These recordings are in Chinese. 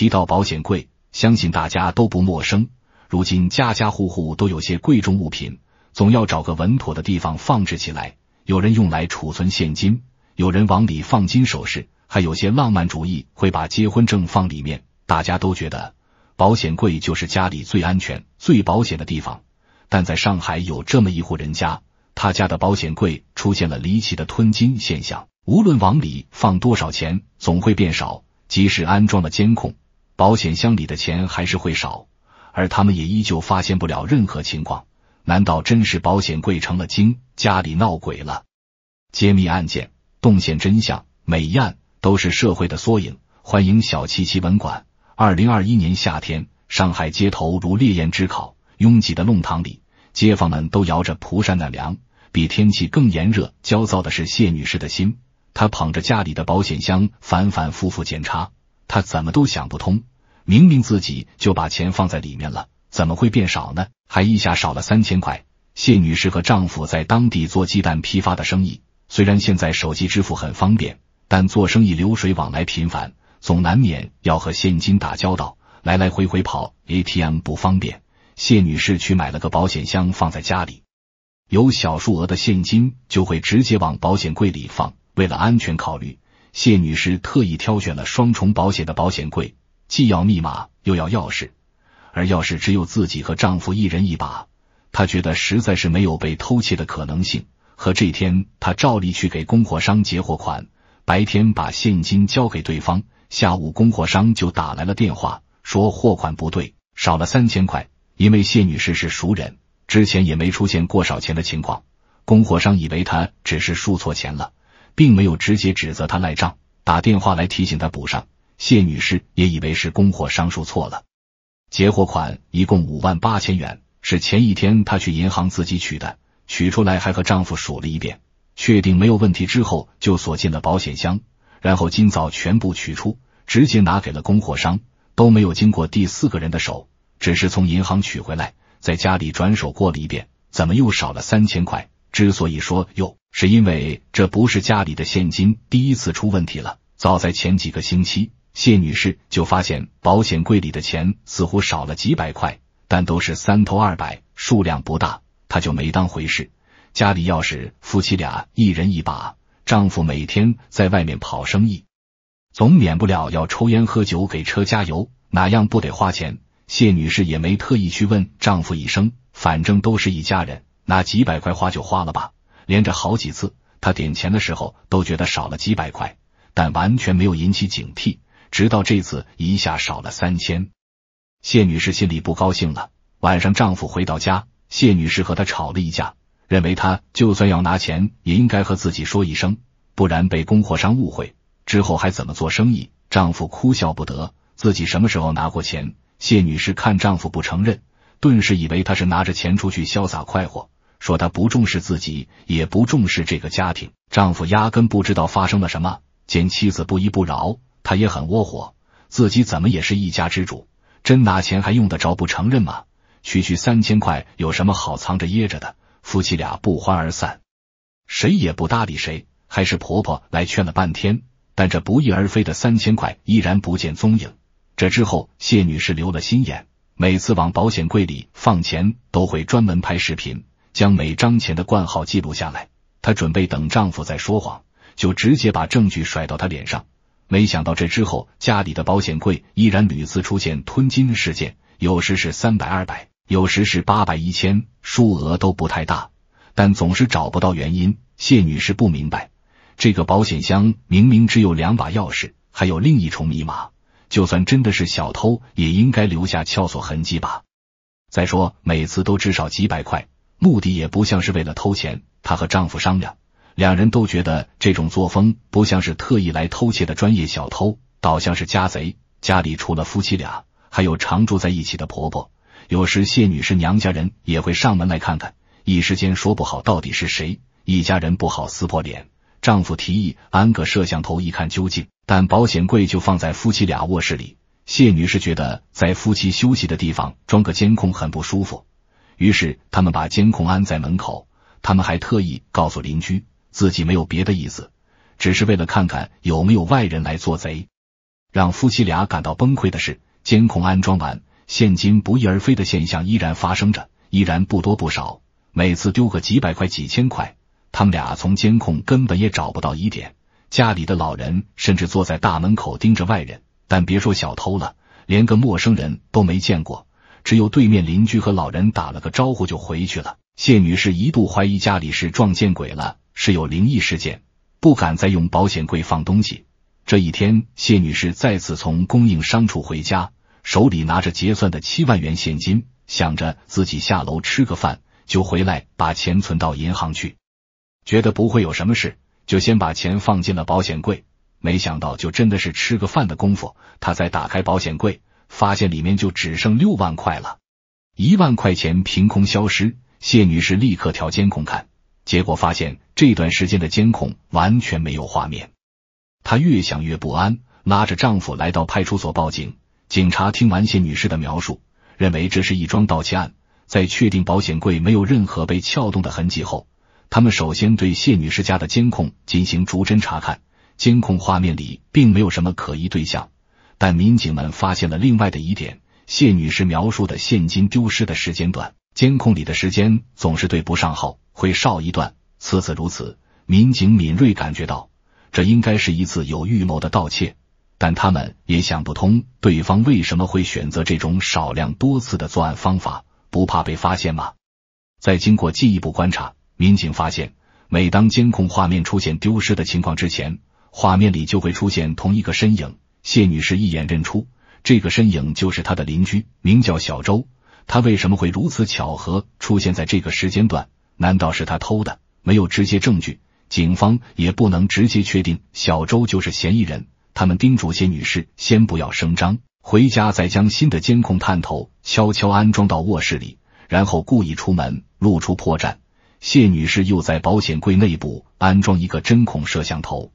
提到保险柜，相信大家都不陌生。如今家家户户都有些贵重物品，总要找个稳妥的地方放置起来。有人用来储存现金，有人往里放金首饰，还有些浪漫主义会把结婚证放里面。大家都觉得保险柜就是家里最安全、最保险的地方。但在上海有这么一户人家，他家的保险柜出现了离奇的吞金现象：无论往里放多少钱，总会变少，即使安装了监控。保险箱里的钱还是会少，而他们也依旧发现不了任何情况。难道真是保险柜成了精，家里闹鬼了？揭秘案件，洞见真相。每案都是社会的缩影。欢迎小七七文馆。二零二一年夏天，上海街头如烈焰炙烤，拥挤的弄堂里，街坊们都摇着蒲扇的凉，比天气更炎热。焦躁的是谢女士的心，她捧着家里的保险箱，反反复复检查，她怎么都想不通。明明自己就把钱放在里面了，怎么会变少呢？还一下少了三千块。谢女士和丈夫在当地做鸡蛋批发的生意，虽然现在手机支付很方便，但做生意流水往来频繁，总难免要和现金打交道，来来回回跑 ATM 不方便。谢女士去买了个保险箱放在家里，有小数额的现金就会直接往保险柜里放。为了安全考虑，谢女士特意挑选了双重保险的保险柜。既要密码又要钥匙，而钥匙只有自己和丈夫一人一把，她觉得实在是没有被偷窃的可能性。和这天，她照例去给供货商结货款，白天把现金交给对方，下午供货商就打来了电话，说货款不对，少了三千块。因为谢女士是熟人，之前也没出现过少钱的情况，供货商以为她只是输错钱了，并没有直接指责她赖账，打电话来提醒她补上。谢女士也以为是供货商数错了，结货款一共五万八千元，是前一天她去银行自己取的，取出来还和丈夫数了一遍，确定没有问题之后就锁进了保险箱，然后今早全部取出，直接拿给了供货商，都没有经过第四个人的手，只是从银行取回来，在家里转手过了一遍，怎么又少了三千块？之所以说“又”，是因为这不是家里的现金第一次出问题了，早在前几个星期。谢女士就发现保险柜里的钱似乎少了几百块，但都是三头二百，数量不大，她就没当回事。家里钥匙夫妻俩一人一把，丈夫每天在外面跑生意，总免不了要抽烟、喝酒、给车加油，哪样不得花钱？谢女士也没特意去问丈夫一声，反正都是一家人，拿几百块花就花了吧。连着好几次，她点钱的时候都觉得少了几百块，但完全没有引起警惕。直到这次一下少了三千，谢女士心里不高兴了。晚上丈夫回到家，谢女士和他吵了一架，认为他就算要拿钱也应该和自己说一声，不然被供货商误会之后还怎么做生意？丈夫哭笑不得，自己什么时候拿过钱？谢女士看丈夫不承认，顿时以为他是拿着钱出去潇洒快活，说她不重视自己，也不重视这个家庭。丈夫压根不知道发生了什么，见妻子不依不饶。她也很窝火，自己怎么也是一家之主，真拿钱还用得着不承认吗？区区三千块有什么好藏着掖着的？夫妻俩不欢而散，谁也不搭理谁。还是婆婆来劝了半天，但这不翼而飞的三千块依然不见踪影。这之后，谢女士留了心眼，每次往保险柜里放钱都会专门拍视频，将每张钱的冠号记录下来。她准备等丈夫再说谎，就直接把证据甩到他脸上。没想到这之后，家里的保险柜依然屡次出现吞金事件，有时是三百二百，有时是八百一千，数额都不太大，但总是找不到原因。谢女士不明白，这个保险箱明明只有两把钥匙，还有另一重密码，就算真的是小偷，也应该留下撬锁痕迹吧？再说，每次都至少几百块，目的也不像是为了偷钱。她和丈夫商量。两人都觉得这种作风不像是特意来偷窃的专业小偷，倒像是家贼。家里除了夫妻俩，还有常住在一起的婆婆。有时谢女士娘家人也会上门来看看，一时间说不好到底是谁，一家人不好撕破脸。丈夫提议安个摄像头一看究竟，但保险柜就放在夫妻俩卧室里。谢女士觉得在夫妻休息的地方装个监控很不舒服，于是他们把监控安在门口。他们还特意告诉邻居。自己没有别的意思，只是为了看看有没有外人来做贼。让夫妻俩感到崩溃的是，监控安装完，现金不翼而飞的现象依然发生着，依然不多不少，每次丢个几百块、几千块。他们俩从监控根本也找不到疑点。家里的老人甚至坐在大门口盯着外人，但别说小偷了，连个陌生人都没见过，只有对面邻居和老人打了个招呼就回去了。谢女士一度怀疑家里是撞见鬼了。是有灵异事件，不敢再用保险柜放东西。这一天，谢女士再次从供应商处回家，手里拿着结算的七万元现金，想着自己下楼吃个饭就回来，把钱存到银行去，觉得不会有什么事，就先把钱放进了保险柜。没想到，就真的是吃个饭的功夫，她再打开保险柜，发现里面就只剩六万块了，一万块钱凭空消失。谢女士立刻调监控看。结果发现这段时间的监控完全没有画面，她越想越不安，拉着丈夫来到派出所报警。警察听完谢女士的描述，认为这是一桩盗窃案。在确定保险柜没有任何被撬动的痕迹后，他们首先对谢女士家的监控进行逐帧查看，监控画面里并没有什么可疑对象，但民警们发现了另外的疑点：谢女士描述的现金丢失的时间段。监控里的时间总是对不上号，会少一段，次次如此。民警敏锐感觉到，这应该是一次有预谋的盗窃，但他们也想不通对方为什么会选择这种少量多次的作案方法，不怕被发现吗？在经过进一步观察，民警发现，每当监控画面出现丢失的情况之前，画面里就会出现同一个身影。谢女士一眼认出，这个身影就是她的邻居，名叫小周。他为什么会如此巧合出现在这个时间段？难道是他偷的？没有直接证据，警方也不能直接确定小周就是嫌疑人。他们叮嘱谢女士先不要声张，回家再将新的监控探头悄悄安装到卧室里，然后故意出门露出破绽。谢女士又在保险柜内部安装一个针孔摄像头，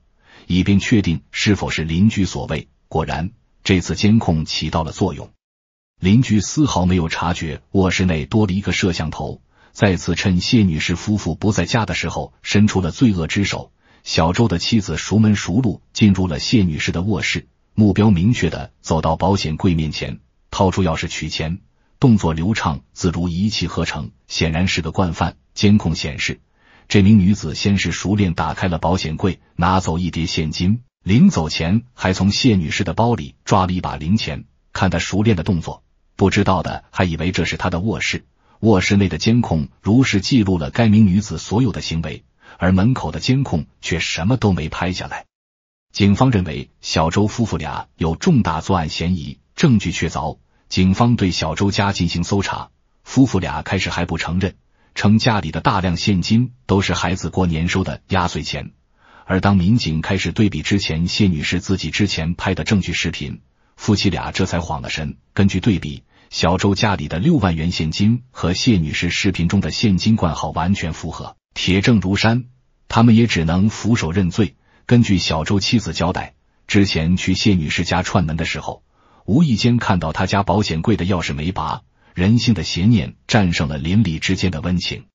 以便确定是否是邻居所为。果然，这次监控起到了作用。邻居丝毫没有察觉，卧室内多了一个摄像头。再次趁谢女士夫妇不在家的时候，伸出了罪恶之手。小周的妻子熟门熟路进入了谢女士的卧室，目标明确的走到保险柜面前，掏出钥匙取钱，动作流畅自如，一气呵成，显然是个惯犯。监控显示，这名女子先是熟练打开了保险柜，拿走一叠现金，临走前还从谢女士的包里抓了一把零钱。看她熟练的动作。不知道的还以为这是他的卧室，卧室内的监控如实记录了该名女子所有的行为，而门口的监控却什么都没拍下来。警方认为小周夫妇俩有重大作案嫌疑，证据确凿。警方对小周家进行搜查，夫妇俩开始还不承认，称家里的大量现金都是孩子过年收的压岁钱。而当民警开始对比之前谢女士自己之前拍的证据视频。夫妻俩这才晃了神。根据对比，小周家里的六万元现金和谢女士视频中的现金冠号完全符合，铁证如山。他们也只能俯首认罪。根据小周妻子交代，之前去谢女士家串门的时候，无意间看到她家保险柜的钥匙没拔，人性的邪念战胜了邻里之间的温情。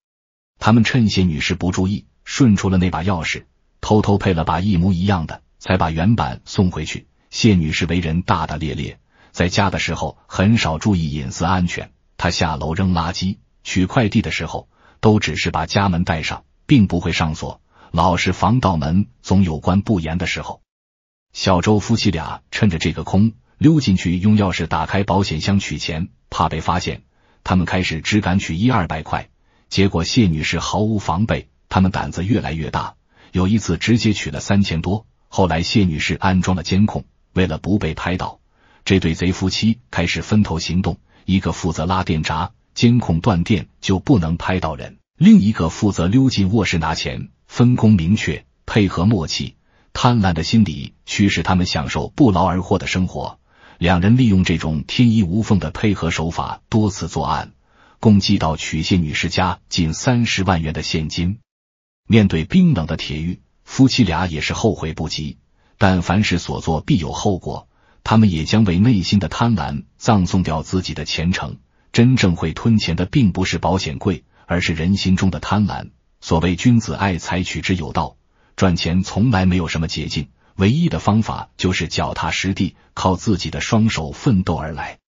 他们趁谢女士不注意，顺出了那把钥匙，偷偷配了把一模一样的，才把原版送回去。谢女士为人大大咧咧，在家的时候很少注意隐私安全。她下楼扔垃圾、取快递的时候，都只是把家门带上，并不会上锁。老是防盗门总有关不严的时候。小周夫妻俩趁着这个空溜进去，用钥匙打开保险箱取钱，怕被发现。他们开始只敢取一二百块，结果谢女士毫无防备，他们胆子越来越大。有一次直接取了三千多。后来谢女士安装了监控。为了不被拍到，这对贼夫妻开始分头行动，一个负责拉电闸，监控断电就不能拍到人；另一个负责溜进卧室拿钱，分工明确，配合默契。贪婪的心理驱使他们享受不劳而获的生活，两人利用这种天衣无缝的配合手法，多次作案，共计到曲谢女士家近三十万元的现金。面对冰冷的铁狱，夫妻俩也是后悔不及。但凡是所做必有后果，他们也将为内心的贪婪葬送掉自己的前程。真正会吞钱的并不是保险柜，而是人心中的贪婪。所谓君子爱财，取之有道。赚钱从来没有什么捷径，唯一的方法就是脚踏实地，靠自己的双手奋斗而来。